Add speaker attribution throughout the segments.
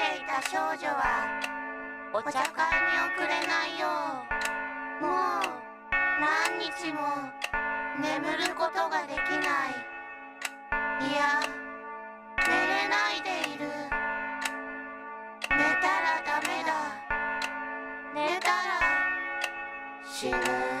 Speaker 1: ていた少女はお茶会に遅れないようもう何日も眠ることができないいや寝れないでいる寝たらダメだ寝たら死ぬ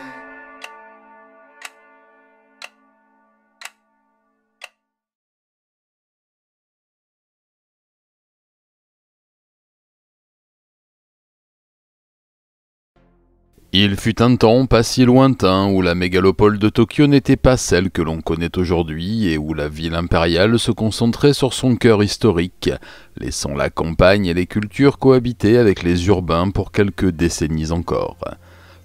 Speaker 2: Il fut un temps pas si lointain où la mégalopole de Tokyo n'était pas celle que l'on connaît aujourd'hui et où la ville impériale se concentrait sur son cœur historique, laissant la campagne et les cultures cohabiter avec les urbains pour quelques décennies encore.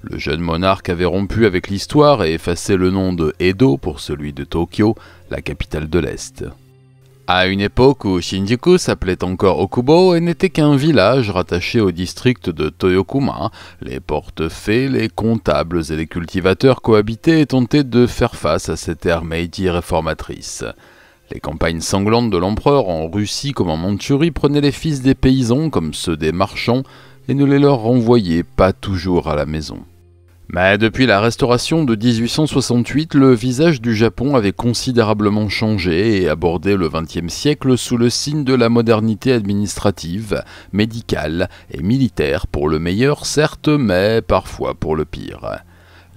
Speaker 2: Le jeune monarque avait rompu avec l'histoire et effacé le nom de Edo pour celui de Tokyo, la capitale de l'Est. À une époque où Shinjuku s'appelait encore Okubo et n'était qu'un village rattaché au district de Toyokuma, les portefaix, les comptables et les cultivateurs cohabitaient et tentaient de faire face à cette ère Meiji réformatrice. Les campagnes sanglantes de l'empereur en Russie comme en Mandchourie prenaient les fils des paysans comme ceux des marchands et ne les leur renvoyaient pas toujours à la maison. Mais depuis la restauration de 1868, le visage du Japon avait considérablement changé et abordé le XXe siècle sous le signe de la modernité administrative, médicale et militaire, pour le meilleur certes, mais parfois pour le pire.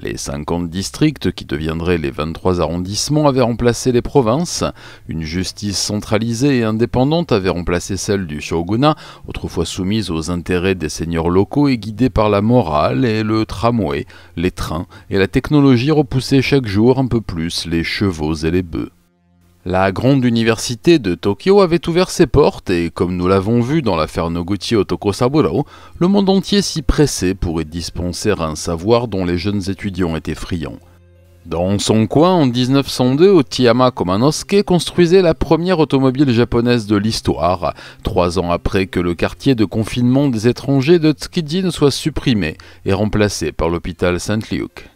Speaker 2: Les 50 districts, qui deviendraient les 23 arrondissements, avaient remplacé les provinces. Une justice centralisée et indépendante avait remplacé celle du shogunat, autrefois soumise aux intérêts des seigneurs locaux et guidée par la morale et le tramway, les trains et la technologie repoussaient chaque jour un peu plus les chevaux et les bœufs. La grande université de Tokyo avait ouvert ses portes et, comme nous l'avons vu dans l'affaire Noguchi Saburo, le monde entier s'y pressait pour y dispenser un savoir dont les jeunes étudiants étaient friands. Dans son coin, en 1902, Otiyama Komanosuke construisait la première automobile japonaise de l'histoire, trois ans après que le quartier de confinement des étrangers de Tsukiji ne soit supprimé et remplacé par l'hôpital Saint-Luc.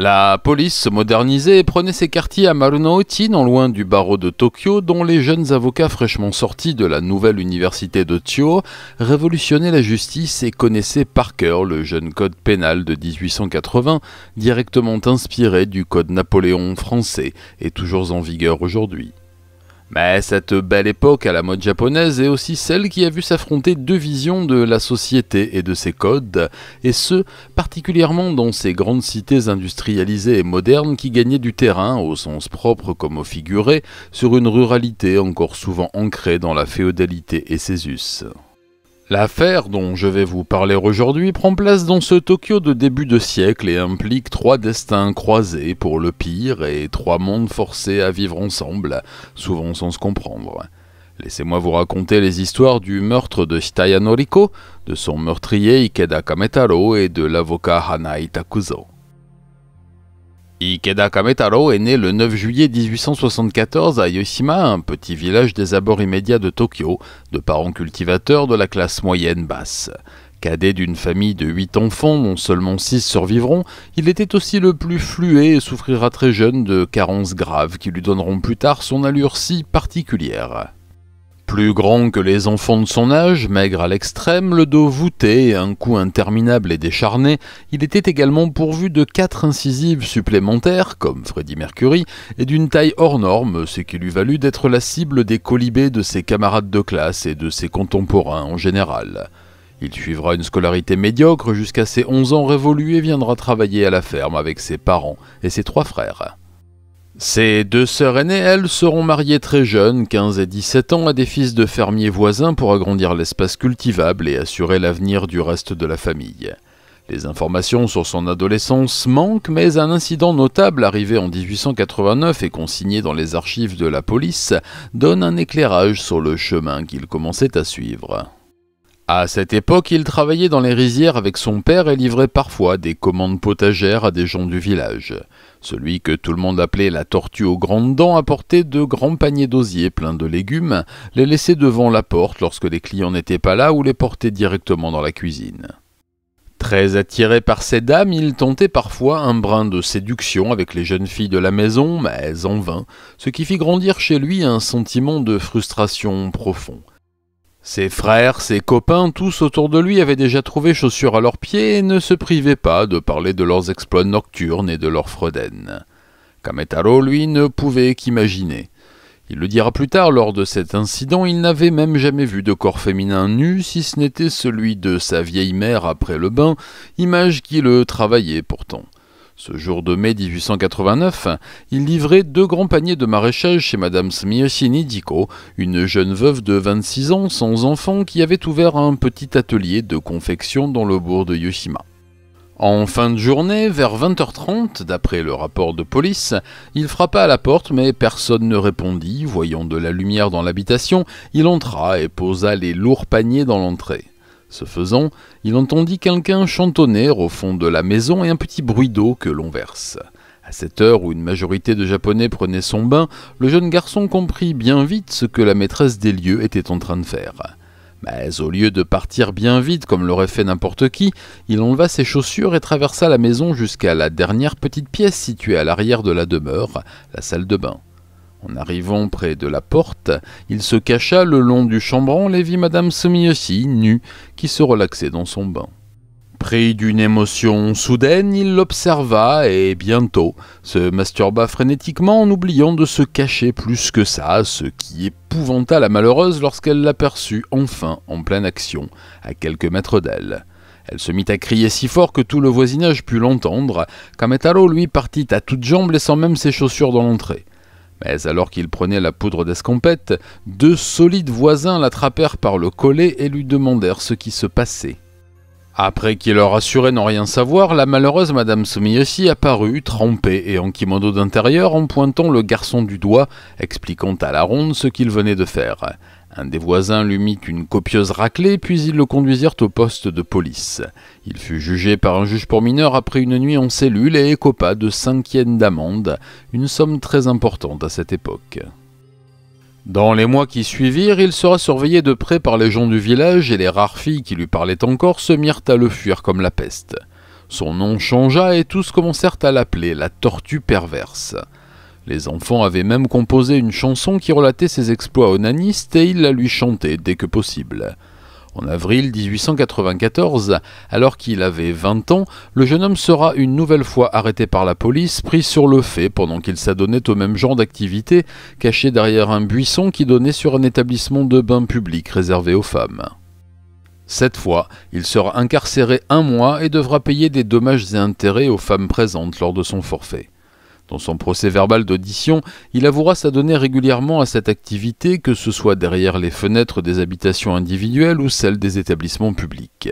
Speaker 2: La police se modernisait et prenait ses quartiers à Marunouchi, non loin du barreau de Tokyo, dont les jeunes avocats fraîchement sortis de la nouvelle université de Tokyo révolutionnaient la justice et connaissaient par cœur le jeune code pénal de 1880, directement inspiré du code Napoléon français et toujours en vigueur aujourd'hui. Mais cette belle époque à la mode japonaise est aussi celle qui a vu s'affronter deux visions de la société et de ses codes, et ce, particulièrement dans ces grandes cités industrialisées et modernes qui gagnaient du terrain, au sens propre comme au figuré, sur une ruralité encore souvent ancrée dans la féodalité et ses us. L'affaire dont je vais vous parler aujourd'hui prend place dans ce Tokyo de début de siècle et implique trois destins croisés pour le pire et trois mondes forcés à vivre ensemble, souvent sans se comprendre. Laissez-moi vous raconter les histoires du meurtre de Shitaya Noriko, de son meurtrier Ikeda Kametaro et de l'avocat Hana Itakuzo. Ikeda Kametaro est né le 9 juillet 1874 à Yoshima, un petit village des abords immédiats de Tokyo, de parents cultivateurs de la classe moyenne basse. Cadet d'une famille de 8 enfants dont seulement 6 survivront, il était aussi le plus fluet et souffrira très jeune de carences graves qui lui donneront plus tard son allure si particulière. Plus grand que les enfants de son âge, maigre à l'extrême, le dos voûté, un cou interminable et décharné, il était également pourvu de quatre incisives supplémentaires, comme Freddy Mercury, et d'une taille hors norme, ce qui lui valut d'être la cible des colibés de ses camarades de classe et de ses contemporains en général. Il suivra une scolarité médiocre jusqu'à ses 11 ans révolus et viendra travailler à la ferme avec ses parents et ses trois frères. Ses deux sœurs aînées, elles, seront mariées très jeunes, 15 et 17 ans, à des fils de fermiers voisins pour agrandir l'espace cultivable et assurer l'avenir du reste de la famille. Les informations sur son adolescence manquent, mais un incident notable arrivé en 1889 et consigné dans les archives de la police donne un éclairage sur le chemin qu'il commençait à suivre. À cette époque, il travaillait dans les rizières avec son père et livrait parfois des commandes potagères à des gens du village. Celui que tout le monde appelait la tortue aux grandes dents apportait de grands paniers d'osier pleins de légumes, les laissait devant la porte lorsque les clients n'étaient pas là ou les portait directement dans la cuisine. Très attiré par ces dames, il tentait parfois un brin de séduction avec les jeunes filles de la maison, mais en vain, ce qui fit grandir chez lui un sentiment de frustration profond. Ses frères, ses copains, tous autour de lui avaient déjà trouvé chaussures à leurs pieds et ne se privaient pas de parler de leurs exploits nocturnes et de leurs fredaines. Kametaro, lui, ne pouvait qu'imaginer. Il le dira plus tard, lors de cet incident, il n'avait même jamais vu de corps féminin nu, si ce n'était celui de sa vieille mère après le bain, image qui le travaillait pourtant. Ce jour de mai 1889, il livrait deux grands paniers de maraîchage chez Madame Smiyoshini Dico, une jeune veuve de 26 ans sans enfant qui avait ouvert un petit atelier de confection dans le bourg de Yoshima. En fin de journée, vers 20h30, d'après le rapport de police, il frappa à la porte mais personne ne répondit. Voyant de la lumière dans l'habitation, il entra et posa les lourds paniers dans l'entrée. Ce faisant, il entendit quelqu'un chantonner au fond de la maison et un petit bruit d'eau que l'on verse. À cette heure où une majorité de Japonais prenait son bain, le jeune garçon comprit bien vite ce que la maîtresse des lieux était en train de faire. Mais au lieu de partir bien vite comme l'aurait fait n'importe qui, il enleva ses chaussures et traversa la maison jusqu'à la dernière petite pièce située à l'arrière de la demeure, la salle de bain. En arrivant près de la porte, il se cacha le long du chambranle et vit Madame Semiosi, nue, qui se relaxait dans son bain. Pris d'une émotion soudaine, il l'observa et bientôt se masturba frénétiquement en oubliant de se cacher plus que ça, ce qui épouvanta la malheureuse lorsqu'elle l'aperçut enfin en pleine action, à quelques mètres d'elle. Elle se mit à crier si fort que tout le voisinage put l'entendre. Kametaro, lui, partit à toutes jambes, laissant même ses chaussures dans l'entrée. Mais alors qu'il prenait la poudre d'escompette, deux solides voisins l'attrapèrent par le collet et lui demandèrent ce qui se passait. Après qu'il leur assurait n'en rien savoir, la malheureuse Madame Somiyoshi apparut, trempée et en kimono d'intérieur, en pointant le garçon du doigt, expliquant à la ronde ce qu'il venait de faire. Un des voisins lui mit une copieuse raclée, puis ils le conduisirent au poste de police. Il fut jugé par un juge pour mineur après une nuit en cellule et écopa de cinquièmes d'amende, une somme très importante à cette époque. Dans les mois qui suivirent, il sera surveillé de près par les gens du village et les rares filles qui lui parlaient encore se mirent à le fuir comme la peste. Son nom changea et tous commencèrent à l'appeler la tortue perverse. Les enfants avaient même composé une chanson qui relatait ses exploits onanistes et ils la lui chantaient dès que possible. En avril 1894, alors qu'il avait 20 ans, le jeune homme sera une nouvelle fois arrêté par la police, pris sur le fait pendant qu'il s'adonnait au même genre d'activité, caché derrière un buisson qui donnait sur un établissement de bains public réservé aux femmes. Cette fois, il sera incarcéré un mois et devra payer des dommages et intérêts aux femmes présentes lors de son forfait. Dans son procès verbal d'audition, il avouera s'adonner régulièrement à cette activité, que ce soit derrière les fenêtres des habitations individuelles ou celles des établissements publics.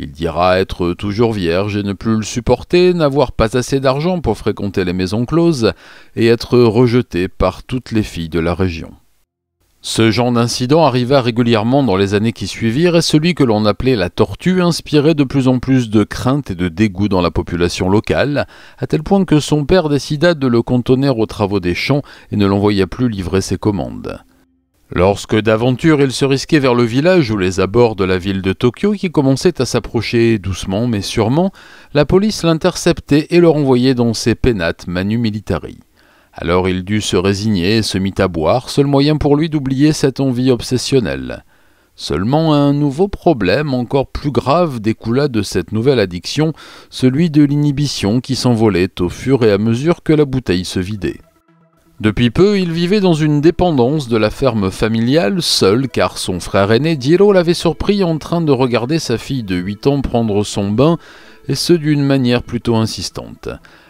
Speaker 2: Il dira être toujours vierge et ne plus le supporter, n'avoir pas assez d'argent pour fréquenter les maisons closes et être rejeté par toutes les filles de la région. Ce genre d'incident arriva régulièrement dans les années qui suivirent et celui que l'on appelait la tortue inspirait de plus en plus de crainte et de dégoût dans la population locale, à tel point que son père décida de le cantonner aux travaux des champs et ne l'envoya plus livrer ses commandes. Lorsque d'aventure il se risquait vers le village ou les abords de la ville de Tokyo qui commençait à s'approcher doucement mais sûrement, la police l'interceptait et le renvoyait dans ses pénates manu militari. Alors il dut se résigner et se mit à boire, seul moyen pour lui d'oublier cette envie obsessionnelle. Seulement un nouveau problème encore plus grave découla de cette nouvelle addiction, celui de l'inhibition qui s'envolait au fur et à mesure que la bouteille se vidait. Depuis peu, il vivait dans une dépendance de la ferme familiale, seul car son frère aîné Diero, l'avait surpris en train de regarder sa fille de 8 ans prendre son bain, et ce d'une manière plutôt insistante.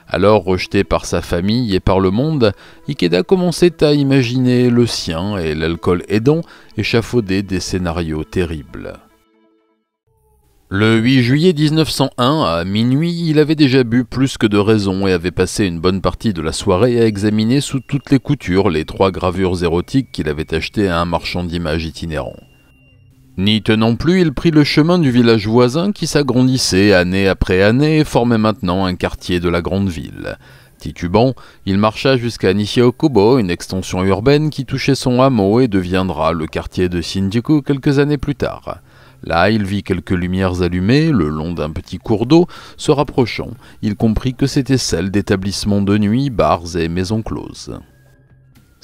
Speaker 2: Alors rejeté par sa famille et par le monde, Ikeda commençait à imaginer le sien et l'alcool aidant échafauder des scénarios terribles. Le 8 juillet 1901, à minuit, il avait déjà bu plus que de raison et avait passé une bonne partie de la soirée à examiner sous toutes les coutures les trois gravures érotiques qu'il avait achetées à un marchand d'images itinérant. N'y tenant plus, il prit le chemin du village voisin qui s'agrandissait année après année et formait maintenant un quartier de la grande ville. Titubant, il marcha jusqu'à Nishiokubo, une extension urbaine qui touchait son hameau et deviendra le quartier de Shinjuku quelques années plus tard. Là, il vit quelques lumières allumées le long d'un petit cours d'eau. Se rapprochant, il comprit que c'était celle d'établissements de nuit, bars et maisons closes.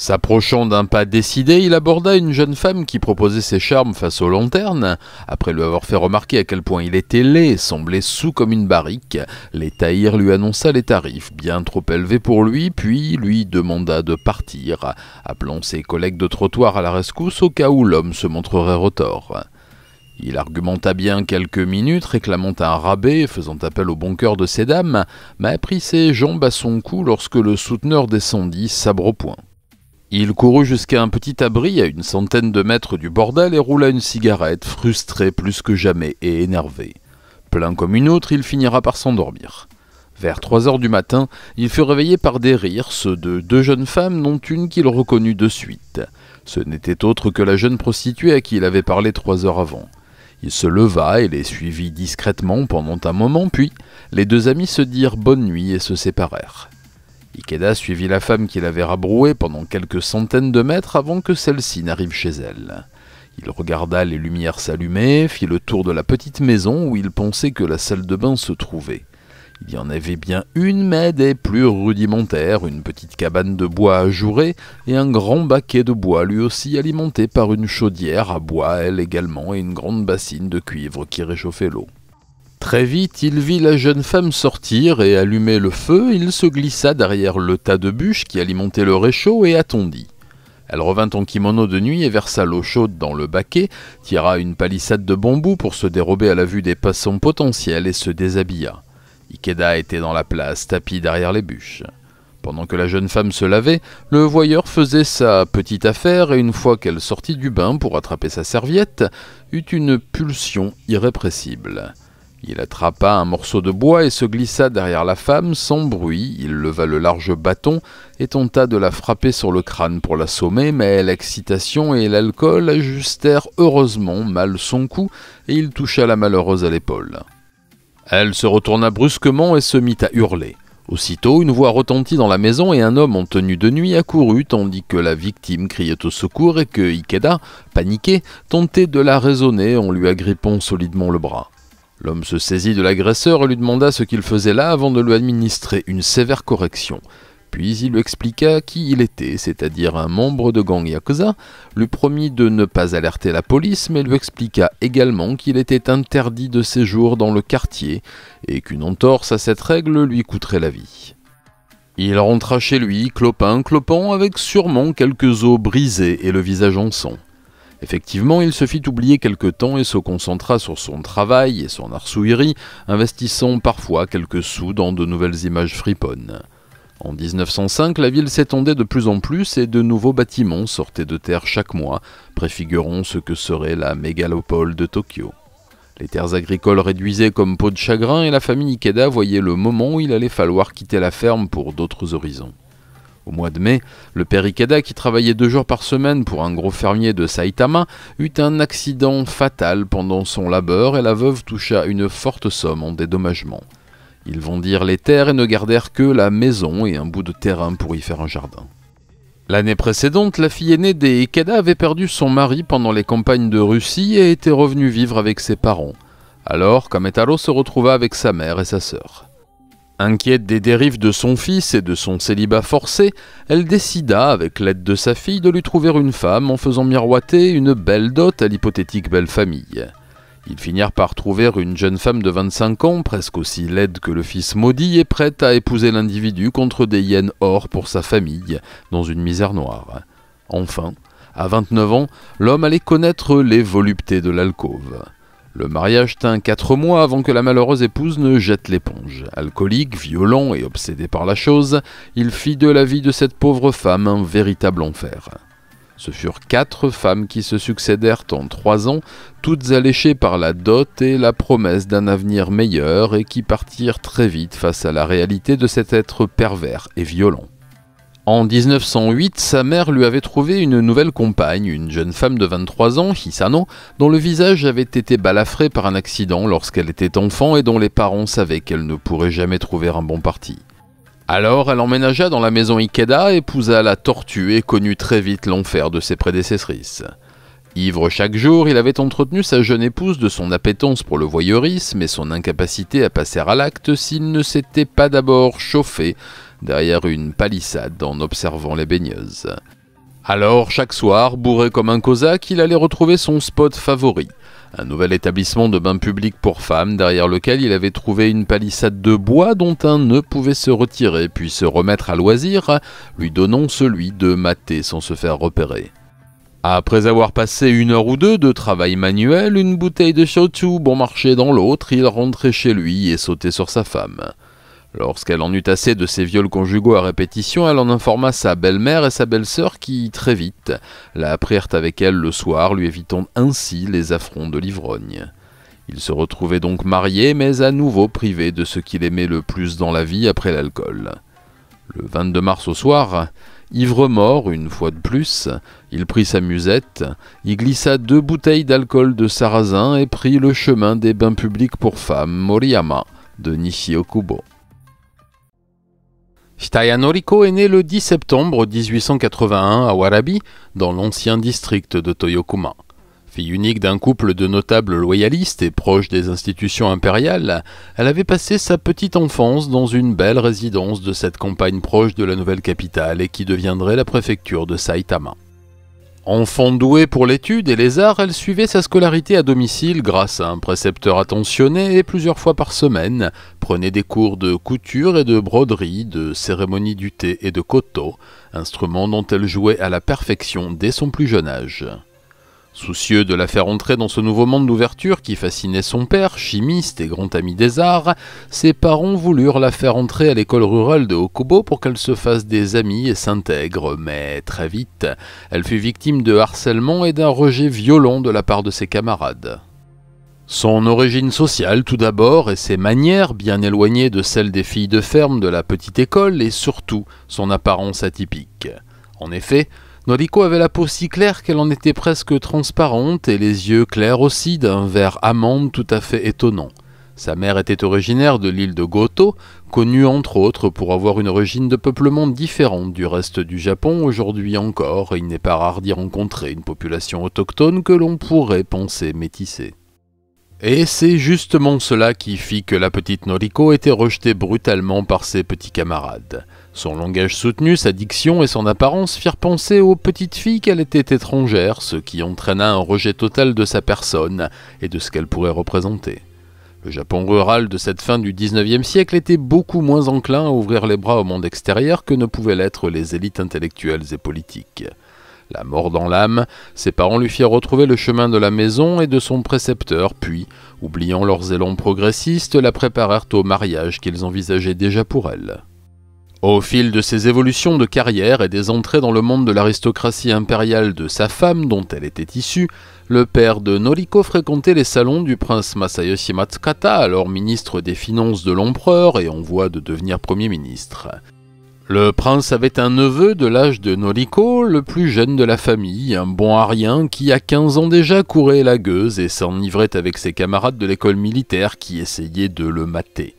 Speaker 2: S'approchant d'un pas décidé, il aborda une jeune femme qui proposait ses charmes face aux lanternes. Après lui avoir fait remarquer à quel point il était laid, semblait sous comme une barrique, l'étahir lui annonça les tarifs, bien trop élevés pour lui, puis lui demanda de partir, appelant ses collègues de trottoir à la rescousse au cas où l'homme se montrerait retors. Il argumenta bien quelques minutes, réclamant un rabais, faisant appel au bon cœur de ces dames, mais prit ses jambes à son cou lorsque le souteneur descendit sabre au point. Il courut jusqu'à un petit abri à une centaine de mètres du bordel et roula une cigarette, frustré plus que jamais et énervé. Plein comme une autre, il finira par s'endormir. Vers 3 heures du matin, il fut réveillé par des rires, ceux de deux jeunes femmes, dont une qu'il reconnut de suite. Ce n'était autre que la jeune prostituée à qui il avait parlé trois heures avant. Il se leva et les suivit discrètement pendant un moment, puis les deux amis se dirent bonne nuit et se séparèrent. Ikeda suivit la femme qu'il avait rabrouée pendant quelques centaines de mètres avant que celle-ci n'arrive chez elle. Il regarda les lumières s'allumer, fit le tour de la petite maison où il pensait que la salle de bain se trouvait. Il y en avait bien une, mais des plus rudimentaires, une petite cabane de bois ajourée et un grand baquet de bois, lui aussi alimenté par une chaudière à bois, elle également, et une grande bassine de cuivre qui réchauffait l'eau. Très vite, il vit la jeune femme sortir et allumer le feu, il se glissa derrière le tas de bûches qui alimentait le réchaud et attendit. Elle revint en kimono de nuit et versa l'eau chaude dans le baquet, tira une palissade de bambou pour se dérober à la vue des passants potentiels et se déshabilla. Ikeda était dans la place, tapis derrière les bûches. Pendant que la jeune femme se lavait, le voyeur faisait sa petite affaire et une fois qu'elle sortit du bain pour attraper sa serviette, eut une pulsion irrépressible. Il attrapa un morceau de bois et se glissa derrière la femme sans bruit. Il leva le large bâton et tenta de la frapper sur le crâne pour l'assommer, mais l'excitation et l'alcool ajustèrent heureusement mal son cou et il toucha la malheureuse à l'épaule. Elle se retourna brusquement et se mit à hurler. Aussitôt, une voix retentit dans la maison et un homme en tenue de nuit accourut tandis que la victime criait au secours et que Ikeda, paniqué, tentait de la raisonner en lui agrippant solidement le bras. L'homme se saisit de l'agresseur et lui demanda ce qu'il faisait là avant de lui administrer une sévère correction. Puis il lui expliqua qui il était, c'est-à-dire un membre de gang Yakuza, lui promit de ne pas alerter la police, mais lui expliqua également qu'il était interdit de séjour dans le quartier et qu'une entorse à cette règle lui coûterait la vie. Il rentra chez lui, clopin clopant, avec sûrement quelques os brisés et le visage en sang. Effectivement, il se fit oublier quelque temps et se concentra sur son travail et son arsouillerie, investissant parfois quelques sous dans de nouvelles images friponnes. En 1905, la ville s'étendait de plus en plus et de nouveaux bâtiments sortaient de terre chaque mois, préfigurant ce que serait la mégalopole de Tokyo. Les terres agricoles réduisaient comme peau de chagrin et la famille Ikeda voyait le moment où il allait falloir quitter la ferme pour d'autres horizons. Au mois de mai, le père Ikeda, qui travaillait deux jours par semaine pour un gros fermier de Saitama, eut un accident fatal pendant son labeur et la veuve toucha une forte somme en dédommagement. Ils vendirent les terres et ne gardèrent que la maison et un bout de terrain pour y faire un jardin. L'année précédente, la fille aînée des Ikeda avait perdu son mari pendant les campagnes de Russie et était revenue vivre avec ses parents. Alors, Kametaro se retrouva avec sa mère et sa sœur. Inquiète des dérives de son fils et de son célibat forcé, elle décida, avec l'aide de sa fille, de lui trouver une femme en faisant miroiter une belle dot à l'hypothétique belle famille. Ils finirent par trouver une jeune femme de 25 ans, presque aussi laide que le fils maudit, et prête à épouser l'individu contre des hyènes or pour sa famille, dans une misère noire. Enfin, à 29 ans, l'homme allait connaître les voluptés de l'alcôve. Le mariage tint quatre mois avant que la malheureuse épouse ne jette l'éponge. Alcoolique, violent et obsédé par la chose, il fit de la vie de cette pauvre femme un véritable enfer. Ce furent quatre femmes qui se succédèrent en trois ans, toutes alléchées par la dot et la promesse d'un avenir meilleur et qui partirent très vite face à la réalité de cet être pervers et violent. En 1908, sa mère lui avait trouvé une nouvelle compagne, une jeune femme de 23 ans, Hisano, dont le visage avait été balafré par un accident lorsqu'elle était enfant et dont les parents savaient qu'elle ne pourrait jamais trouver un bon parti. Alors, elle emménagea dans la maison Ikeda, épousa la tortue et connut très vite l'enfer de ses prédécessrices. Ivre chaque jour, il avait entretenu sa jeune épouse de son appétence pour le voyeurisme et son incapacité à passer à l'acte s'il ne s'était pas d'abord chauffé derrière une palissade en observant les baigneuses. Alors, chaque soir, bourré comme un cosaque, il allait retrouver son spot favori, un nouvel établissement de bain public pour femmes derrière lequel il avait trouvé une palissade de bois dont un nœud pouvait se retirer puis se remettre à loisir, lui donnant celui de mater sans se faire repérer. Après avoir passé une heure ou deux de travail manuel, une bouteille de shochu bon marché dans l'autre, il rentrait chez lui et sautait sur sa femme. Lorsqu'elle en eut assez de ses viols conjugaux à répétition, elle en informa sa belle-mère et sa belle-sœur qui, très vite, la prirent avec elle le soir, lui évitant ainsi les affronts de l'ivrogne. Il se retrouvait donc marié, mais à nouveau privé de ce qu'il aimait le plus dans la vie après l'alcool. Le 22 mars au soir, ivre mort une fois de plus, il prit sa musette, y glissa deux bouteilles d'alcool de sarrasin et prit le chemin des bains publics pour femmes Moriyama de Nishiokubo. Okubo. Shitaya Noriko est née le 10 septembre 1881 à Warabi, dans l'ancien district de Toyokuma. Fille unique d'un couple de notables loyalistes et proche des institutions impériales, elle avait passé sa petite enfance dans une belle résidence de cette campagne proche de la nouvelle capitale et qui deviendrait la préfecture de Saitama. Enfant douée pour l'étude et les arts, elle suivait sa scolarité à domicile grâce à un précepteur attentionné et plusieurs fois par semaine prenait des cours de couture et de broderie, de cérémonie du thé et de koto, instruments dont elle jouait à la perfection dès son plus jeune âge. Soucieux de la faire entrer dans ce nouveau monde d'ouverture qui fascinait son père, chimiste et grand ami des arts, ses parents voulurent la faire entrer à l'école rurale de Okubo pour qu'elle se fasse des amis et s'intègre, mais très vite, elle fut victime de harcèlement et d'un rejet violent de la part de ses camarades. Son origine sociale tout d'abord et ses manières bien éloignées de celles des filles de ferme de la petite école et surtout son apparence atypique. En effet, Noriko avait la peau si claire qu'elle en était presque transparente et les yeux clairs aussi d'un vert amande tout à fait étonnant. Sa mère était originaire de l'île de Goto, connue entre autres pour avoir une origine de peuplement différente du reste du Japon aujourd'hui encore, et il n'est pas rare d'y rencontrer une population autochtone que l'on pourrait penser métissée. Et c'est justement cela qui fit que la petite Noriko était rejetée brutalement par ses petits camarades. Son langage soutenu, sa diction et son apparence firent penser aux petites filles qu'elle était étrangère, ce qui entraîna un rejet total de sa personne et de ce qu'elle pourrait représenter. Le Japon rural de cette fin du 19e siècle était beaucoup moins enclin à ouvrir les bras au monde extérieur que ne pouvaient l'être les élites intellectuelles et politiques. La mort dans l'âme, ses parents lui firent retrouver le chemin de la maison et de son précepteur, puis, oubliant leurs élans progressistes, la préparèrent au mariage qu'ils envisageaient déjà pour elle. Au fil de ses évolutions de carrière et des entrées dans le monde de l'aristocratie impériale de sa femme dont elle était issue, le père de Noriko fréquentait les salons du prince Masayoshi Matsukata, alors ministre des Finances de l'empereur et en voie de devenir premier ministre. Le prince avait un neveu de l'âge de Noriko, le plus jeune de la famille, un bon arien qui, à 15 ans déjà, courait la gueuse et s'enivrait avec ses camarades de l'école militaire qui essayaient de le mater.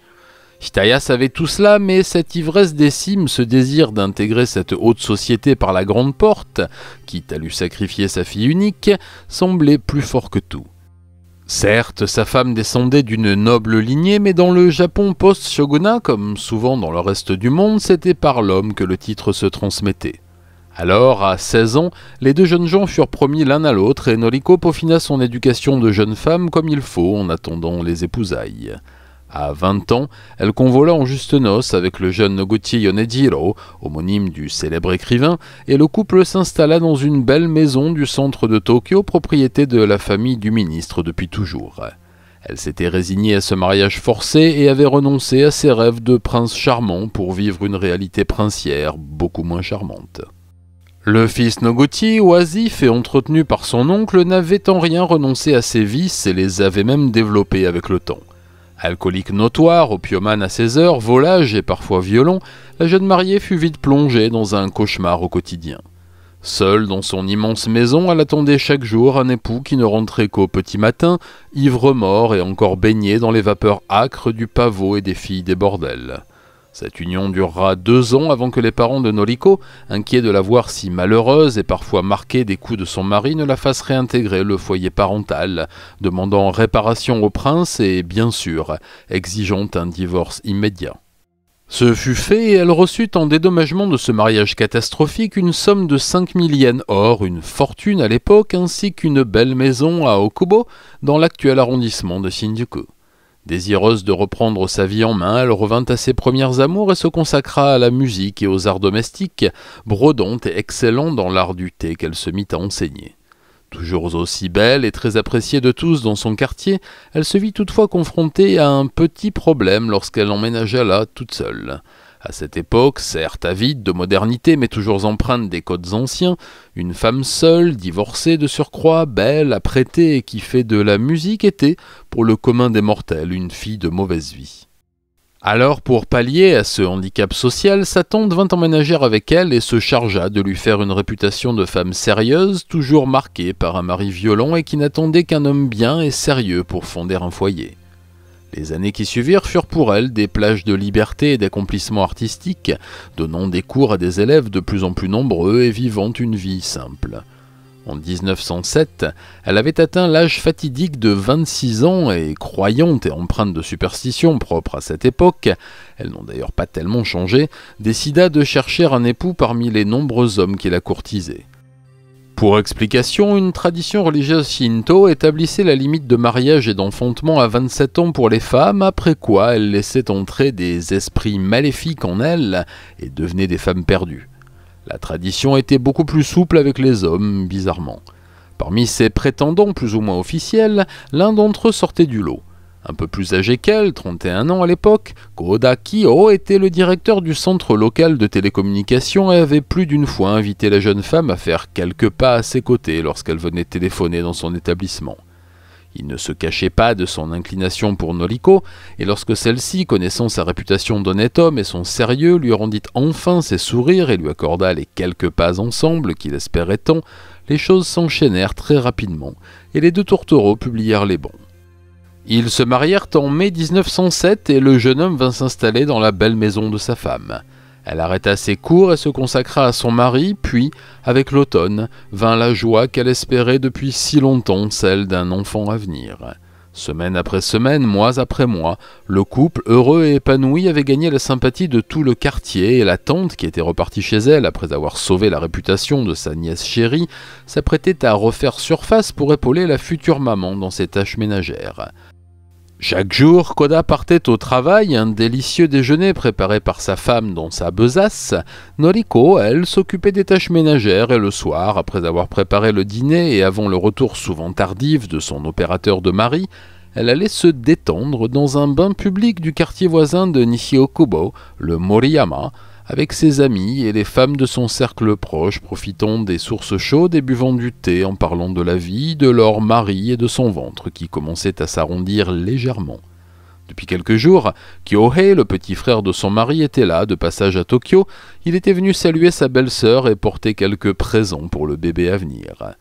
Speaker 2: Shitaya savait tout cela, mais cette ivresse des cimes, ce désir d'intégrer cette haute société par la grande porte, quitte à lui sacrifier sa fille unique, semblait plus fort que tout. Certes, sa femme descendait d'une noble lignée, mais dans le Japon post-shogunat, comme souvent dans le reste du monde, c'était par l'homme que le titre se transmettait. Alors, à 16 ans, les deux jeunes gens furent promis l'un à l'autre et Noriko peaufina son éducation de jeune femme comme il faut en attendant les épousailles. À 20 ans, elle convola en juste noces avec le jeune Noguchi Yonejiro, homonyme du célèbre écrivain, et le couple s'installa dans une belle maison du centre de Tokyo, propriété de la famille du ministre depuis toujours. Elle s'était résignée à ce mariage forcé et avait renoncé à ses rêves de prince charmant pour vivre une réalité princière beaucoup moins charmante. Le fils Noguchi, oisif et entretenu par son oncle, n'avait en rien renoncé à ses vices et les avait même développés avec le temps. Alcoolique notoire, opiumane à 16 heures, volage et parfois violent, la jeune mariée fut vite plongée dans un cauchemar au quotidien. Seule dans son immense maison, elle attendait chaque jour un époux qui ne rentrait qu'au petit matin, ivre mort et encore baigné dans les vapeurs âcres du pavot et des filles des bordels. Cette union durera deux ans avant que les parents de Noriko, inquiets de la voir si malheureuse et parfois marquée des coups de son mari, ne la fassent réintégrer le foyer parental, demandant réparation au prince et, bien sûr, exigeant un divorce immédiat. Ce fut fait et elle reçut en dédommagement de ce mariage catastrophique une somme de 5 millions yens or, une fortune à l'époque, ainsi qu'une belle maison à Okubo, dans l'actuel arrondissement de Shinjuku. Désireuse de reprendre sa vie en main, elle revint à ses premières amours et se consacra à la musique et aux arts domestiques, brodante et excellente dans l'art du thé qu'elle se mit à enseigner. Toujours aussi belle et très appréciée de tous dans son quartier, elle se vit toutefois confrontée à un petit problème lorsqu'elle emménagea là toute seule. À cette époque, certes avide de modernité mais toujours empreinte des codes anciens, une femme seule, divorcée de surcroît, belle, apprêtée et qui fait de la musique était, pour le commun des mortels, une fille de mauvaise vie. Alors, pour pallier à ce handicap social, sa tante vint emménager avec elle et se chargea de lui faire une réputation de femme sérieuse, toujours marquée par un mari violent et qui n'attendait qu'un homme bien et sérieux pour fonder un foyer. Les années qui suivirent furent pour elle des plages de liberté et d'accomplissement artistique, donnant des cours à des élèves de plus en plus nombreux et vivant une vie simple. En 1907, elle avait atteint l'âge fatidique de 26 ans et, croyante et empreinte de superstition propre à cette époque, elles n'ont d'ailleurs pas tellement changé, décida de chercher un époux parmi les nombreux hommes qui la courtisaient. Pour explication, une tradition religieuse shinto établissait la limite de mariage et d'enfantement à 27 ans pour les femmes, après quoi elle laissait entrer des esprits maléfiques en elles et devenaient des femmes perdues. La tradition était beaucoup plus souple avec les hommes, bizarrement. Parmi ces prétendants plus ou moins officiels, l'un d'entre eux sortait du lot un peu plus âgé qu'elle, 31 ans à l'époque, Koda Kiyo était le directeur du centre local de télécommunications et avait plus d'une fois invité la jeune femme à faire quelques pas à ses côtés lorsqu'elle venait téléphoner dans son établissement. Il ne se cachait pas de son inclination pour Noriko, et lorsque celle-ci, connaissant sa réputation d'honnête homme et son sérieux, lui rendit enfin ses sourires et lui accorda les quelques pas ensemble qu'il espérait tant, les choses s'enchaînèrent très rapidement, et les deux tourtereaux publièrent les bons. Ils se marièrent en mai 1907 et le jeune homme vint s'installer dans la belle maison de sa femme. Elle arrêta ses cours et se consacra à son mari, puis, avec l'automne, vint la joie qu'elle espérait depuis si longtemps, celle d'un enfant à venir. Semaine après semaine, mois après mois, le couple, heureux et épanoui, avait gagné la sympathie de tout le quartier et la tante, qui était repartie chez elle après avoir sauvé la réputation de sa nièce chérie, s'apprêtait à refaire surface pour épauler la future maman dans ses tâches ménagères. Chaque jour, Koda partait au travail, un délicieux déjeuner préparé par sa femme dans sa besace. Noriko, elle, s'occupait des tâches ménagères et le soir, après avoir préparé le dîner et avant le retour souvent tardif de son opérateur de mari, elle allait se détendre dans un bain public du quartier voisin de Nishiokubo, le Moriyama, avec ses amis et les femmes de son cercle proche, profitant des sources chaudes et buvant du thé en parlant de la vie, de leur mari et de son ventre qui commençait à s'arrondir légèrement. Depuis quelques jours, Kyohei, le petit frère de son mari, était là, de passage à Tokyo. Il était venu saluer sa belle-sœur et porter quelques présents pour le bébé à venir.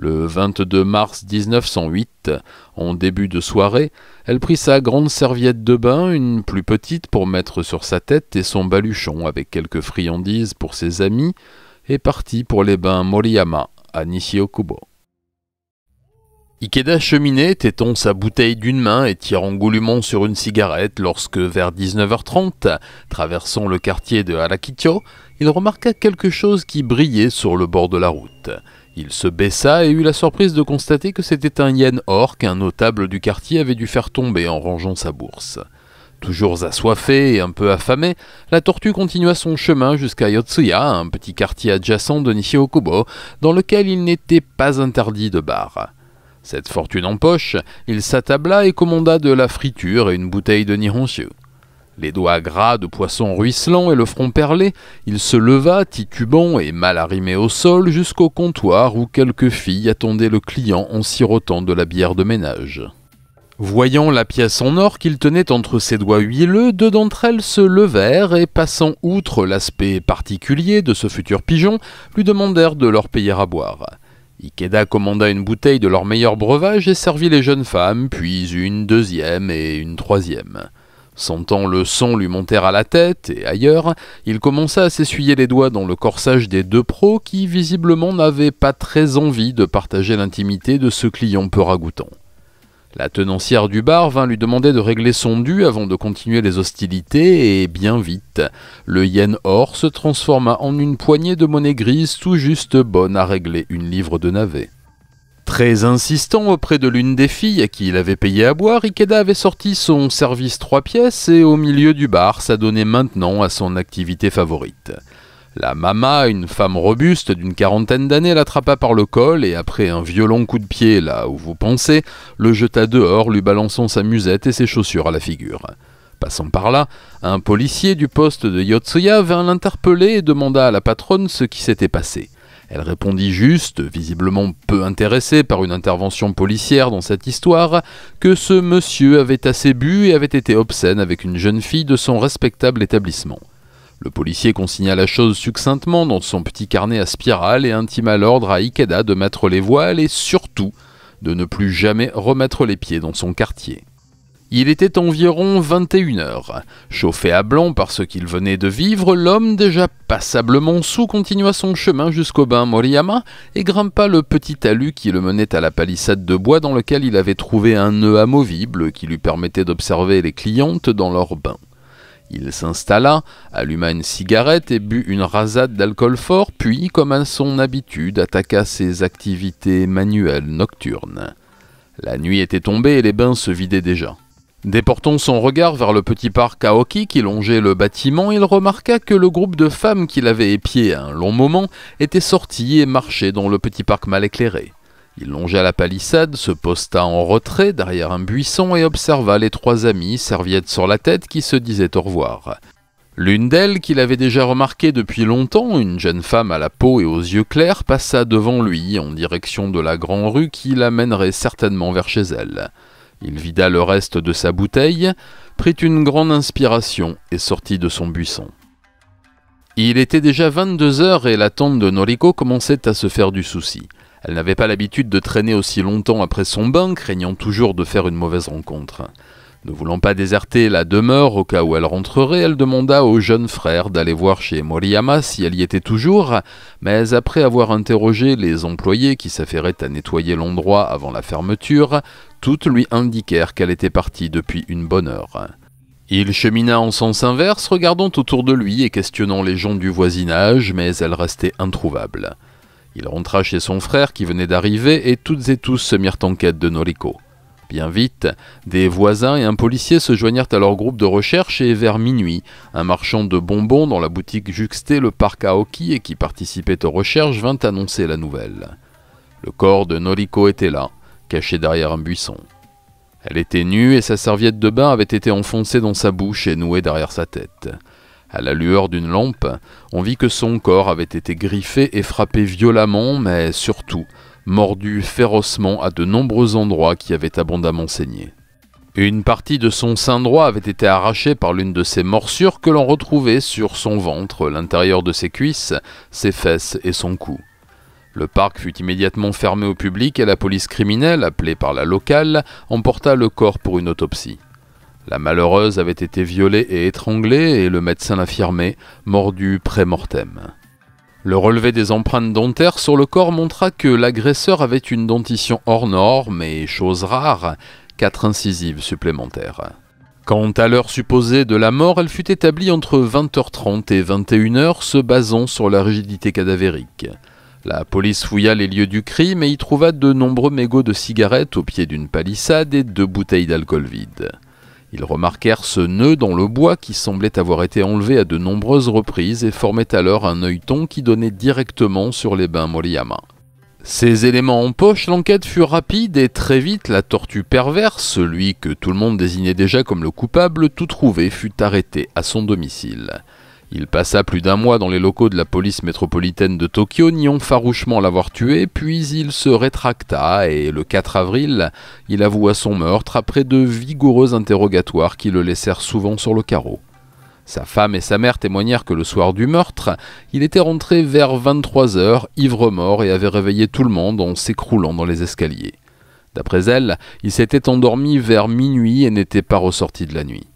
Speaker 2: Le 22 mars 1908, en début de soirée, elle prit sa grande serviette de bain, une plus petite pour mettre sur sa tête et son baluchon avec quelques friandises pour ses amis, et partit pour les bains Moriyama à Nishiokubo. Ikeda cheminait, tétant sa bouteille d'une main et tirant goulûment sur une cigarette lorsque, vers 19h30, traversant le quartier de Harakicho, il remarqua quelque chose qui brillait sur le bord de la route. Il se baissa et eut la surprise de constater que c'était un yen or qu'un notable du quartier avait dû faire tomber en rangeant sa bourse. Toujours assoiffé et un peu affamé, la tortue continua son chemin jusqu'à Yotsuya, un petit quartier adjacent de Nishiokubo, dans lequel il n'était pas interdit de bar. Cette fortune en poche, il s'attabla et commanda de la friture et une bouteille de Nihonshu. Les doigts gras de poisson ruisselant et le front perlé, il se leva, titubant et mal arrimé au sol, jusqu'au comptoir où quelques filles attendaient le client en sirotant de la bière de ménage. Voyant la pièce en or qu'il tenait entre ses doigts huileux, deux d'entre elles se levèrent et, passant outre l'aspect particulier de ce futur pigeon, lui demandèrent de leur payer à boire. Ikeda commanda une bouteille de leur meilleur breuvage et servit les jeunes femmes, puis une deuxième et une troisième. Sentant le sang lui monter à la tête et ailleurs, il commença à s'essuyer les doigts dans le corsage des deux pros qui visiblement n'avaient pas très envie de partager l'intimité de ce client peu ragoûtant. La tenancière du bar vint lui demander de régler son dû avant de continuer les hostilités, et bien vite, le yen or se transforma en une poignée de monnaie grise tout juste bonne à régler une livre de navet. Très insistant auprès de l'une des filles à qui il avait payé à boire, Ikeda avait sorti son service trois pièces et au milieu du bar s'adonnait maintenant à son activité favorite. La mama, une femme robuste d'une quarantaine d'années, l'attrapa par le col et après un violent coup de pied là où vous pensez, le jeta dehors, lui balançant sa musette et ses chaussures à la figure. Passant par là, un policier du poste de Yotsuya vint l'interpeller et demanda à la patronne ce qui s'était passé. Elle répondit juste, visiblement peu intéressée par une intervention policière dans cette histoire, que ce monsieur avait assez bu et avait été obscène avec une jeune fille de son respectable établissement. Le policier consigna la chose succinctement dans son petit carnet à spirale et intima l'ordre à Ikeda de mettre les voiles et surtout de ne plus jamais remettre les pieds dans son quartier. Il était environ 21 heures. Chauffé à blanc par ce qu'il venait de vivre, l'homme déjà passablement sous continua son chemin jusqu'au bain Moriyama et grimpa le petit talus qui le menait à la palissade de bois dans lequel il avait trouvé un nœud amovible qui lui permettait d'observer les clientes dans leur bain. Il s'installa, alluma une cigarette et but une rasade d'alcool fort, puis, comme à son habitude, attaqua ses activités manuelles nocturnes. La nuit était tombée et les bains se vidaient déjà. Déportant son regard vers le petit parc Aoki qui longeait le bâtiment, il remarqua que le groupe de femmes qu'il avait épié à un long moment était sorti et marchait dans le petit parc mal éclairé. Il longea la palissade, se posta en retrait derrière un buisson et observa les trois amies, serviettes sur la tête, qui se disaient au revoir. L'une d'elles, qu'il avait déjà remarquée depuis longtemps, une jeune femme à la peau et aux yeux clairs, passa devant lui en direction de la grande rue qui l'amènerait certainement vers chez elle. Il vida le reste de sa bouteille, prit une grande inspiration et sortit de son buisson. Il était déjà 22 heures et la tante de Noriko commençait à se faire du souci. Elle n'avait pas l'habitude de traîner aussi longtemps après son bain, craignant toujours de faire une mauvaise rencontre. Ne voulant pas déserter la demeure au cas où elle rentrerait, elle demanda au jeune frère d'aller voir chez Moriyama si elle y était toujours, mais après avoir interrogé les employés qui s'affairaient à nettoyer l'endroit avant la fermeture, toutes lui indiquèrent qu'elle était partie depuis une bonne heure. Il chemina en sens inverse, regardant autour de lui et questionnant les gens du voisinage, mais elle restait introuvable. Il rentra chez son frère qui venait d'arriver et toutes et tous se mirent en quête de Noriko. Bien vite, des voisins et un policier se joignirent à leur groupe de recherche et vers minuit, un marchand de bonbons dans la boutique juxtée, le parc Aoki et qui participait aux recherches vint annoncer la nouvelle. Le corps de Noriko était là, caché derrière un buisson. Elle était nue et sa serviette de bain avait été enfoncée dans sa bouche et nouée derrière sa tête. À la lueur d'une lampe, on vit que son corps avait été griffé et frappé violemment, mais surtout, mordu férocement à de nombreux endroits qui avaient abondamment saigné. Une partie de son sein droit avait été arrachée par l'une de ces morsures que l'on retrouvait sur son ventre, l'intérieur de ses cuisses, ses fesses et son cou. Le parc fut immédiatement fermé au public et la police criminelle, appelée par la locale, emporta le corps pour une autopsie. La malheureuse avait été violée et étranglée et le médecin l'affirmait, mordu pré-mortem. Le relevé des empreintes dentaires sur le corps montra que l'agresseur avait une dentition hors norme et, chose rare, quatre incisives supplémentaires. Quant à l'heure supposée de la mort, elle fut établie entre 20h30 et 21h, se basant sur la rigidité cadavérique. La police fouilla les lieux du crime et y trouva de nombreux mégots de cigarettes au pied d'une palissade et deux bouteilles d'alcool vide. Ils remarquèrent ce nœud dans le bois qui semblait avoir été enlevé à de nombreuses reprises et formait alors un œilleton qui donnait directement sur les bains Moriyama. Ces éléments en poche, l'enquête fut rapide et très vite la tortue perverse, celui que tout le monde désignait déjà comme le coupable, tout trouvé, fut arrêté à son domicile. Il passa plus d'un mois dans les locaux de la police métropolitaine de Tokyo, niant farouchement l'avoir tué, puis il se rétracta et le 4 avril, il avoua son meurtre après de vigoureux interrogatoires qui le laissèrent souvent sur le carreau. Sa femme et sa mère témoignèrent que le soir du meurtre, il était rentré vers 23h, ivre-mort, et avait réveillé tout le monde en s'écroulant dans les escaliers. D'après elle, il s'était endormi vers minuit et n'était pas ressorti de la nuit.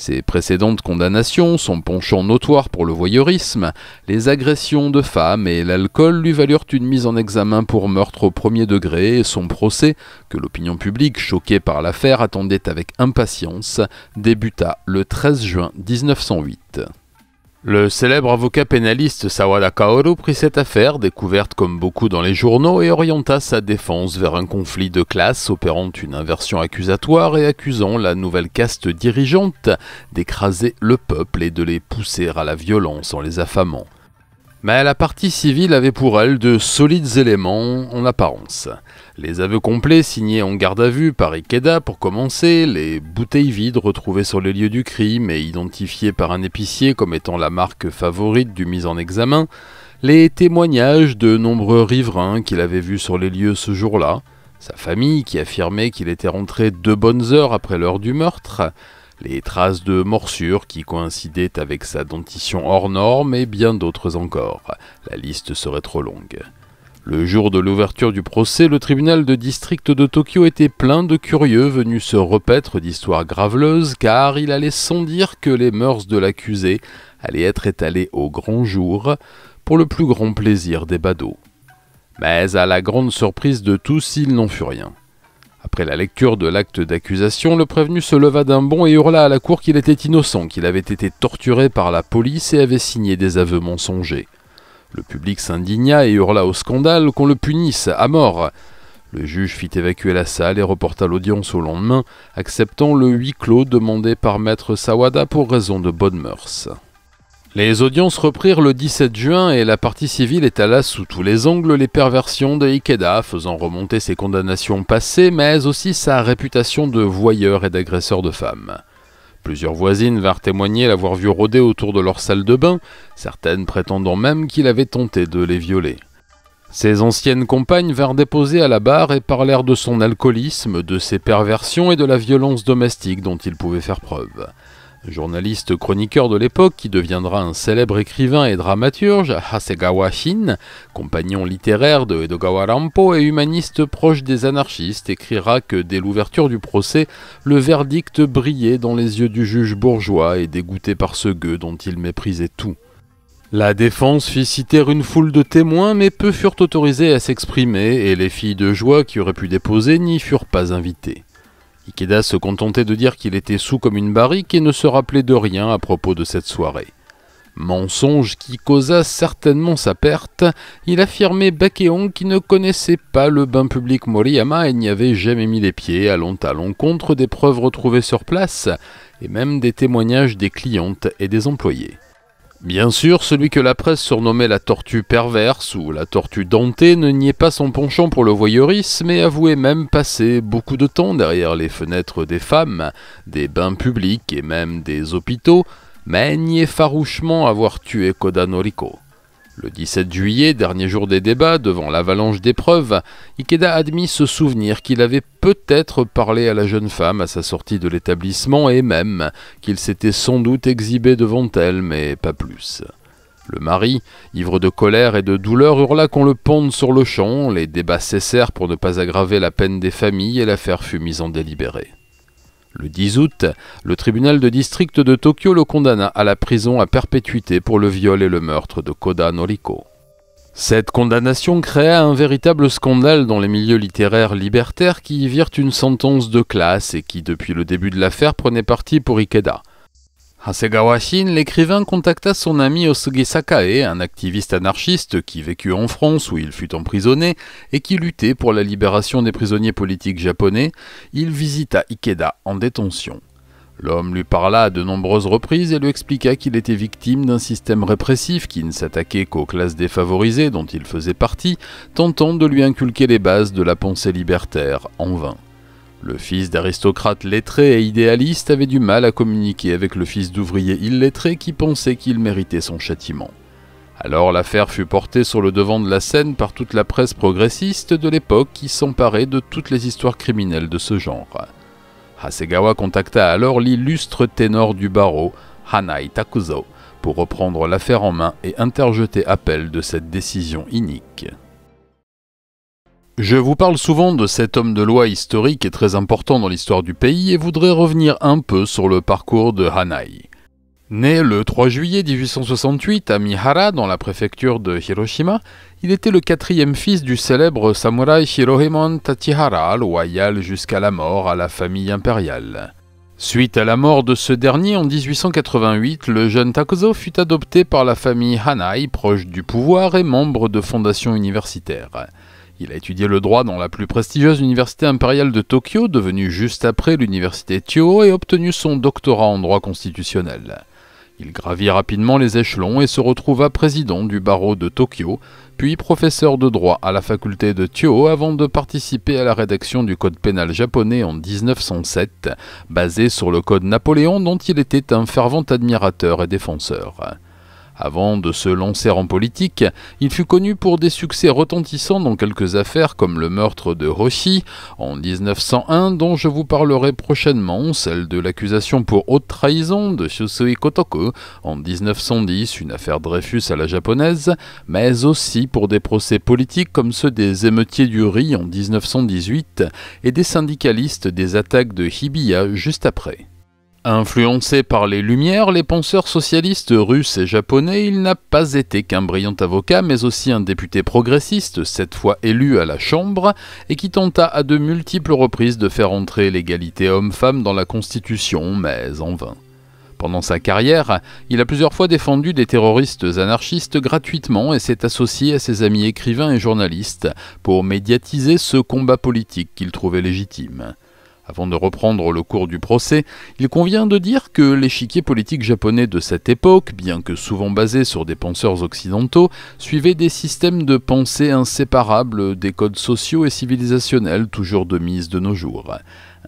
Speaker 2: Ses précédentes condamnations, son penchant notoire pour le voyeurisme, les agressions de femmes et l'alcool lui valurent une mise en examen pour meurtre au premier degré et son procès, que l'opinion publique, choquée par l'affaire, attendait avec impatience, débuta le 13 juin 1908. Le célèbre avocat pénaliste Sawada Kaoru prit cette affaire, découverte comme beaucoup dans les journaux, et orienta sa défense vers un conflit de classe, opérant une inversion accusatoire et accusant la nouvelle caste dirigeante d'écraser le peuple et de les pousser à la violence en les affamant. Mais la partie civile avait pour elle de solides éléments en apparence. Les aveux complets signés en garde à vue par Ikeda pour commencer, les bouteilles vides retrouvées sur les lieux du crime et identifiées par un épicier comme étant la marque favorite du mis en examen, les témoignages de nombreux riverains qu'il avait vus sur les lieux ce jour-là, sa famille qui affirmait qu'il était rentré deux bonnes heures après l'heure du meurtre, les traces de morsures qui coïncidaient avec sa dentition hors norme et bien d'autres encore. La liste serait trop longue. Le jour de l'ouverture du procès, le tribunal de district de Tokyo était plein de curieux venus se repaître d'histoires graveleuses car il allait sans dire que les mœurs de l'accusé allaient être étalées au grand jour pour le plus grand plaisir des badauds. Mais à la grande surprise de tous, il n'en fut rien. Après la lecture de l'acte d'accusation, le prévenu se leva d'un bond et hurla à la cour qu'il était innocent, qu'il avait été torturé par la police et avait signé des aveux mensongers. Le public s'indigna et hurla au scandale qu'on le punisse à mort. Le juge fit évacuer la salle et reporta l'audience au lendemain, acceptant le huis clos demandé par maître Sawada pour raison de bonne mœurs. Les audiences reprirent le 17 juin et la partie civile étala sous tous les angles les perversions de Ikeda, faisant remonter ses condamnations passées, mais aussi sa réputation de voyeur et d'agresseur de femmes. Plusieurs voisines vinrent témoigner l'avoir vu rôder autour de leur salle de bain, certaines prétendant même qu'il avait tenté de les violer. Ses anciennes compagnes vinrent déposer à la barre et parlèrent de son alcoolisme, de ses perversions et de la violence domestique dont il pouvait faire preuve. Journaliste chroniqueur de l'époque qui deviendra un célèbre écrivain et dramaturge, Hasegawa Shin, compagnon littéraire de Edogawa Rampo et humaniste proche des anarchistes, écrira que dès l'ouverture du procès, le verdict brillait dans les yeux du juge bourgeois et dégoûté par ce gueux dont il méprisait tout. La défense fit citer une foule de témoins, mais peu furent autorisés à s'exprimer, et les filles de joie qui auraient pu déposer n'y furent pas invitées. Ikeda se contentait de dire qu'il était sous comme une barrique et ne se rappelait de rien à propos de cette soirée. Mensonge qui causa certainement sa perte, il affirmait Bakéon qui ne connaissait pas le bain public Moriyama et n'y avait jamais mis les pieds, allant à l'encontre des preuves retrouvées sur place, et même des témoignages des clientes et des employés. Bien sûr, celui que la presse surnommait la tortue perverse ou la tortue dentée ne niait pas son penchant pour le voyeurisme mais avouait même passer beaucoup de temps derrière les fenêtres des femmes, des bains publics et même des hôpitaux, mais niait farouchement avoir tué Kodanoriko. Le 17 juillet, dernier jour des débats, devant l'avalanche d'épreuves, Ikeda admit ce souvenir qu'il avait peut-être parlé à la jeune femme à sa sortie de l'établissement et même qu'il s'était sans doute exhibé devant elle, mais pas plus. Le mari, ivre de colère et de douleur, hurla qu'on le ponde sur le champ, les débats cessèrent pour ne pas aggraver la peine des familles et l'affaire fut mise en délibéré. Le 10 août, le tribunal de district de Tokyo le condamna à la prison à perpétuité pour le viol et le meurtre de Koda Noriko. Cette condamnation créa un véritable scandale dans les milieux littéraires libertaires qui y virent une sentence de classe et qui, depuis le début de l'affaire, prenaient parti pour Ikeda. Hasegawa Shin, l'écrivain contacta son ami Osugi Sakae, un activiste anarchiste qui vécut en France où il fut emprisonné et qui luttait pour la libération des prisonniers politiques japonais. Il visita Ikeda en détention. L'homme lui parla à de nombreuses reprises et lui expliqua qu'il était victime d'un système répressif qui ne s'attaquait qu'aux classes défavorisées dont il faisait partie, tentant de lui inculquer les bases de la pensée libertaire en vain. Le fils d'aristocrate lettré et idéaliste avait du mal à communiquer avec le fils d'ouvrier illettré qui pensait qu'il méritait son châtiment. Alors l'affaire fut portée sur le devant de la scène par toute la presse progressiste de l'époque qui s'emparait de toutes les histoires criminelles de ce genre. Hasegawa contacta alors l'illustre ténor du barreau, Hanai Takuzo, pour reprendre l'affaire en main et interjeter appel de cette décision inique. Je vous parle souvent de cet homme de loi historique et très important dans l'histoire du pays et voudrais revenir un peu sur le parcours de Hanai. Né le 3 juillet 1868 à Mihara, dans la préfecture de Hiroshima, il était le quatrième fils du célèbre samouraï Hirohimon Tatihara, loyal jusqu'à la mort à la famille impériale. Suite à la mort de ce dernier en 1888, le jeune Takuzo fut adopté par la famille Hanai, proche du pouvoir et membre de fondations universitaires. Il a étudié le droit dans la plus prestigieuse université impériale de Tokyo, devenue juste après l'université Tio, et obtenu son doctorat en droit constitutionnel. Il gravit rapidement les échelons et se retrouva président du barreau de Tokyo, puis professeur de droit à la faculté de Tio avant de participer à la rédaction du Code pénal japonais en 1907, basé sur le Code Napoléon dont il était un fervent admirateur et défenseur. Avant de se lancer en politique, il fut connu pour des succès retentissants dans quelques affaires comme le meurtre de Roshi en 1901 dont je vous parlerai prochainement, celle de l'accusation pour haute trahison de Shusui Kotoko en 1910, une affaire Dreyfus à la japonaise, mais aussi pour des procès politiques comme ceux des émeutiers du riz en 1918 et des syndicalistes des attaques de Hibiya juste après. Influencé par les Lumières, les penseurs socialistes russes et japonais, il n'a pas été qu'un brillant avocat, mais aussi un député progressiste, cette fois élu à la Chambre, et qui tenta à de multiples reprises de faire entrer l'égalité homme-femme dans la Constitution, mais en vain. Pendant sa carrière, il a plusieurs fois défendu des terroristes anarchistes gratuitement et s'est associé à ses amis écrivains et journalistes pour médiatiser ce combat politique qu'il trouvait légitime. Avant de reprendre le cours du procès, il convient de dire que l'échiquier politique japonais de cette époque, bien que souvent basé sur des penseurs occidentaux, suivait des systèmes de pensée inséparables des codes sociaux et civilisationnels toujours de mise de nos jours.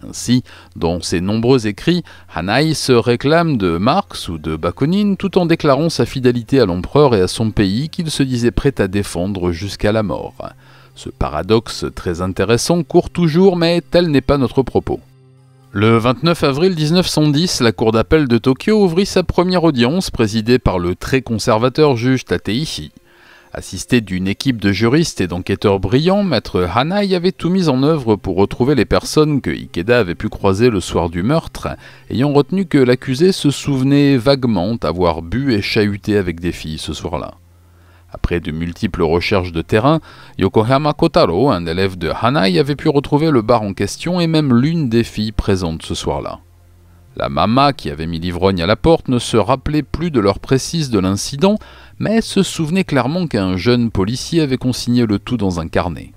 Speaker 2: Ainsi, dans ses nombreux écrits, Hanai se réclame de Marx ou de Bakounine tout en déclarant sa fidélité à l'empereur et à son pays qu'il se disait prêt à défendre jusqu'à la mort. Ce paradoxe très intéressant court toujours, mais tel n'est pas notre propos. Le 29 avril 1910, la Cour d'appel de Tokyo ouvrit sa première audience présidée par le très conservateur juge Tateishi. Assisté d'une équipe de juristes et d'enquêteurs brillants, Maître Hanai avait tout mis en œuvre pour retrouver les personnes que Ikeda avait pu croiser le soir du meurtre, ayant retenu que l'accusé se souvenait vaguement avoir bu et chahuté avec des filles ce soir-là. Après de multiples recherches de terrain, Yokohama Kotaro, un élève de Hanai, avait pu retrouver le bar en question et même l'une des filles présentes ce soir-là. La mama qui avait mis l'ivrogne à la porte ne se rappelait plus de l'heure précise de l'incident, mais se souvenait clairement qu'un jeune policier avait consigné le tout dans un carnet.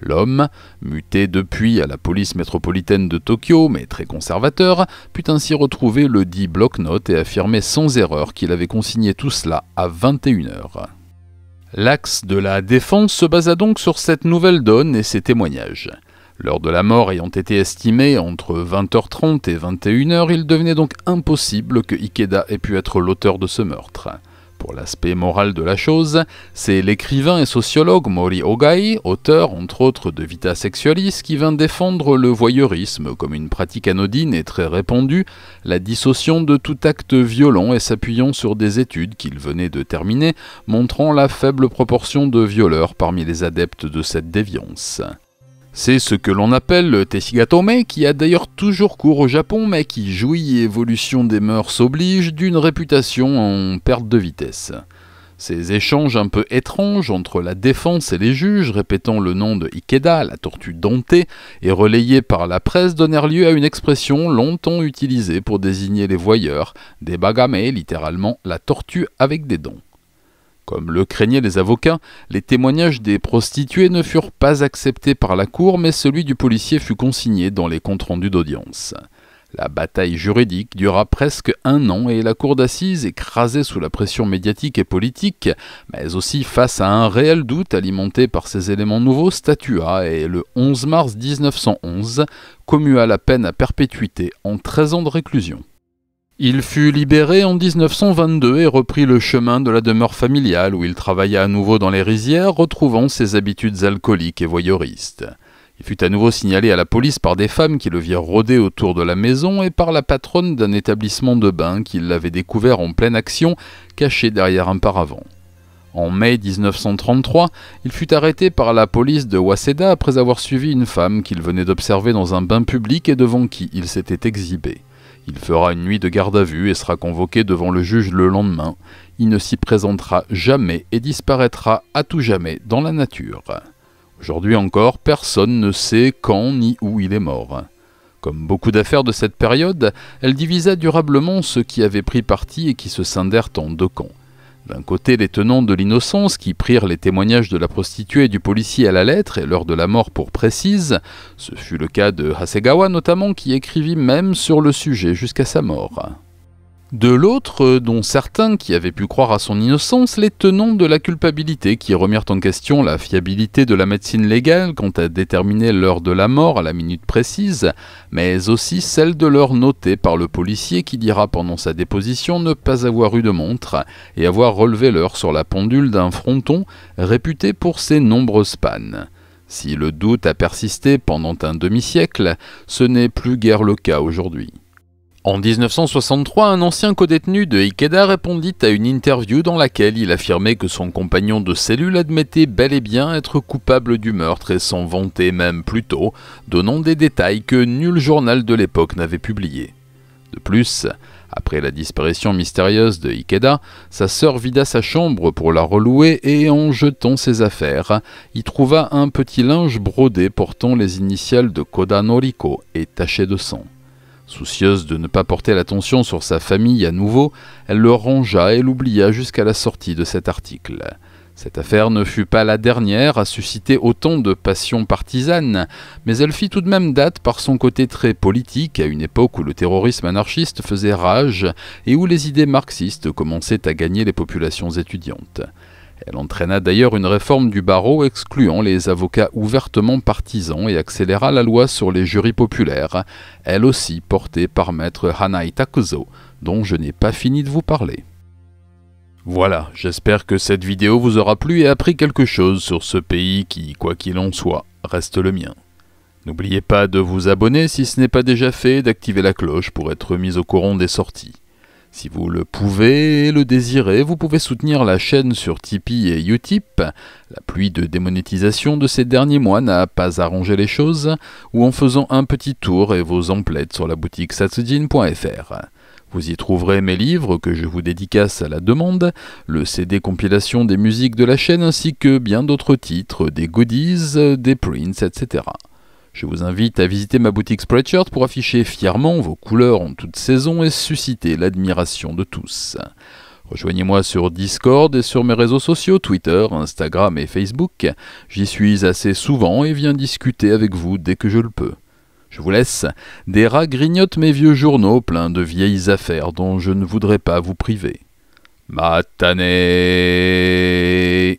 Speaker 2: L'homme, muté depuis à la police métropolitaine de Tokyo, mais très conservateur, put ainsi retrouver le dit bloc note et affirmer sans erreur qu'il avait consigné tout cela à 21h. L'axe de la défense se basa donc sur cette nouvelle donne et ses témoignages. L'heure de la mort ayant été estimée entre 20h30 et 21h, il devenait donc impossible que Ikeda ait pu être l'auteur de ce meurtre. Pour l'aspect moral de la chose, c'est l'écrivain et sociologue Mori Ogai, auteur entre autres de Vita Sexualis, qui vint défendre le voyeurisme comme une pratique anodine et très répandue, la dissociant de tout acte violent et s'appuyant sur des études qu'il venait de terminer, montrant la faible proportion de violeurs parmi les adeptes de cette déviance. C'est ce que l'on appelle le Tessigatome, qui a d'ailleurs toujours cours au Japon, mais qui jouit, évolution des mœurs oblige, d'une réputation en perte de vitesse. Ces échanges un peu étranges entre la défense et les juges, répétant le nom de Ikeda, la tortue dentée et relayés par la presse, donnèrent lieu à une expression longtemps utilisée pour désigner les voyeurs, des bagame, littéralement la tortue avec des dents. Comme le craignaient les avocats, les témoignages des prostituées ne furent pas acceptés par la cour, mais celui du policier fut consigné dans les comptes rendus d'audience. La bataille juridique dura presque un an et la cour d'assises, écrasée sous la pression médiatique et politique, mais aussi face à un réel doute alimenté par ces éléments nouveaux, statua et le 11 mars 1911 commua la peine à perpétuité en 13 ans de réclusion. Il fut libéré en 1922 et reprit le chemin de la demeure familiale où il travailla à nouveau dans les rizières, retrouvant ses habitudes alcooliques et voyeuristes. Il fut à nouveau signalé à la police par des femmes qui le virent rôder autour de la maison et par la patronne d'un établissement de bain qui l'avait découvert en pleine action, caché derrière un paravent. En mai 1933, il fut arrêté par la police de Waseda après avoir suivi une femme qu'il venait d'observer dans un bain public et devant qui il s'était exhibé. Il fera une nuit de garde à vue et sera convoqué devant le juge le lendemain. Il ne s'y présentera jamais et disparaîtra à tout jamais dans la nature. Aujourd'hui encore, personne ne sait quand ni où il est mort. Comme beaucoup d'affaires de cette période, elle divisa durablement ceux qui avaient pris parti et qui se scindèrent en deux camps. D'un côté, les tenants de l'innocence qui prirent les témoignages de la prostituée et du policier à la lettre et l'heure de la mort pour précise, ce fut le cas de Hasegawa notamment qui écrivit même sur le sujet jusqu'à sa mort. De l'autre, euh, dont certains qui avaient pu croire à son innocence, les tenants de la culpabilité qui remirent en question la fiabilité de la médecine légale quant à déterminer l'heure de la mort à la minute précise, mais aussi celle de l'heure notée par le policier qui dira pendant sa déposition ne pas avoir eu de montre et avoir relevé l'heure sur la pendule d'un fronton réputé pour ses nombreuses pannes. Si le doute a persisté pendant un demi-siècle, ce n'est plus guère le cas aujourd'hui. En 1963, un ancien codétenu de Ikeda répondit à une interview dans laquelle il affirmait que son compagnon de cellule admettait bel et bien être coupable du meurtre et s'en vantait même plus tôt, donnant des détails que nul journal de l'époque n'avait publiés. De plus, après la disparition mystérieuse de Ikeda, sa sœur vida sa chambre pour la relouer et en jetant ses affaires, y trouva un petit linge brodé portant les initiales de Koda Noriko et taché de sang. Soucieuse de ne pas porter l'attention sur sa famille à nouveau, elle le rangea et l'oublia jusqu'à la sortie de cet article. Cette affaire ne fut pas la dernière à susciter autant de passions partisanes, mais elle fit tout de même date par son côté très politique à une époque où le terrorisme anarchiste faisait rage et où les idées marxistes commençaient à gagner les populations étudiantes. Elle entraîna d'ailleurs une réforme du barreau excluant les avocats ouvertement partisans et accéléra la loi sur les jurys populaires, elle aussi portée par maître Hanaï Takuzo, dont je n'ai pas fini de vous parler. Voilà, j'espère que cette vidéo vous aura plu et appris quelque chose sur ce pays qui, quoi qu'il en soit, reste le mien. N'oubliez pas de vous abonner si ce n'est pas déjà fait et d'activer la cloche pour être mis au courant des sorties. Si vous le pouvez et le désirez, vous pouvez soutenir la chaîne sur Tipeee et Utip. La pluie de démonétisation de ces derniers mois n'a pas arrangé les choses, ou en faisant un petit tour et vos emplettes sur la boutique satsujin.fr. Vous y trouverez mes livres que je vous dédicace à la demande, le CD compilation des musiques de la chaîne ainsi que bien d'autres titres, des goodies, des prints, etc. Je vous invite à visiter ma boutique Spreadshirt pour afficher fièrement vos couleurs en toute saison et susciter l'admiration de tous. Rejoignez-moi sur Discord et sur mes réseaux sociaux Twitter, Instagram et Facebook. J'y suis assez souvent et viens discuter avec vous dès que je le peux. Je vous laisse. Des rats grignotent mes vieux journaux pleins de vieilles affaires dont je ne voudrais pas vous priver. Matanée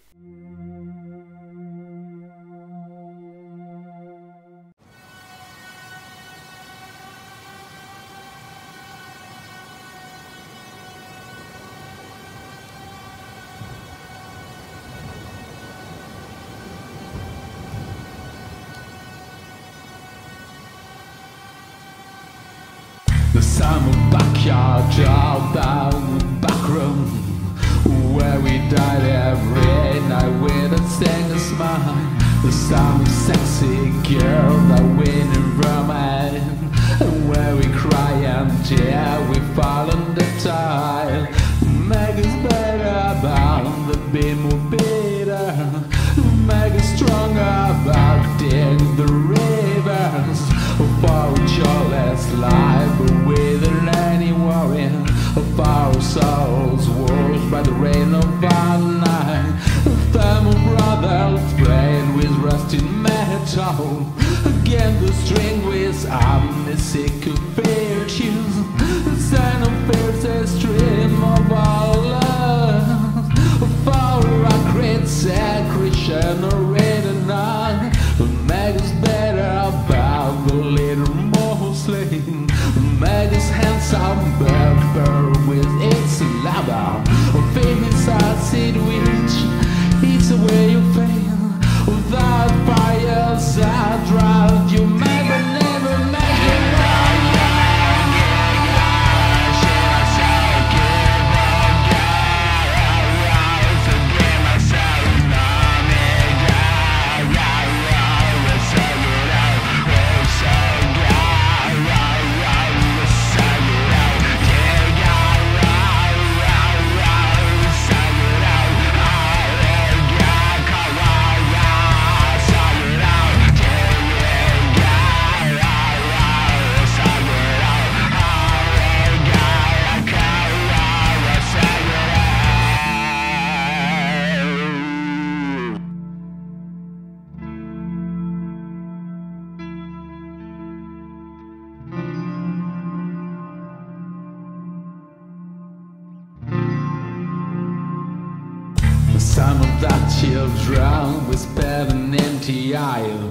Speaker 1: Diário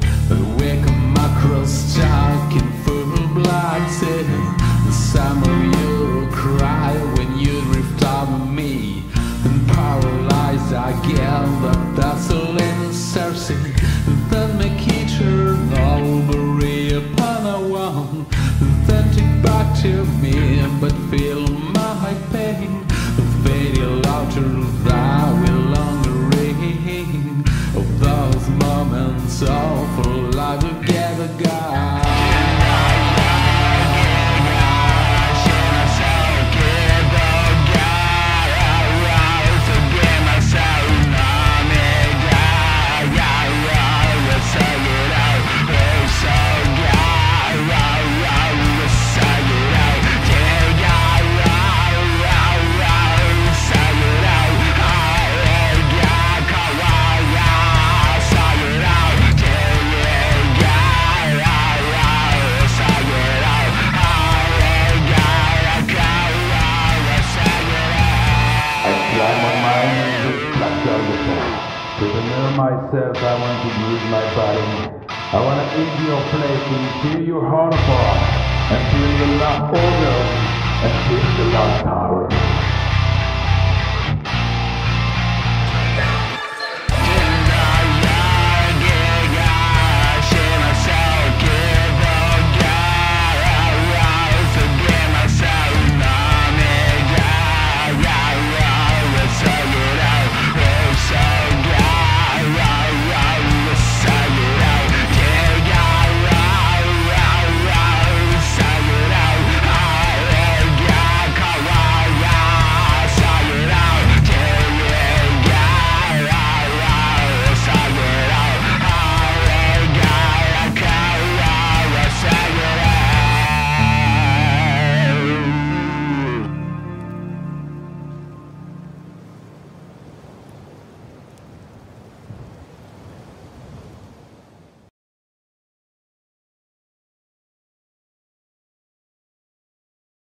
Speaker 1: Can hear feel your heart apart? And feel the love organ? And feel the love power?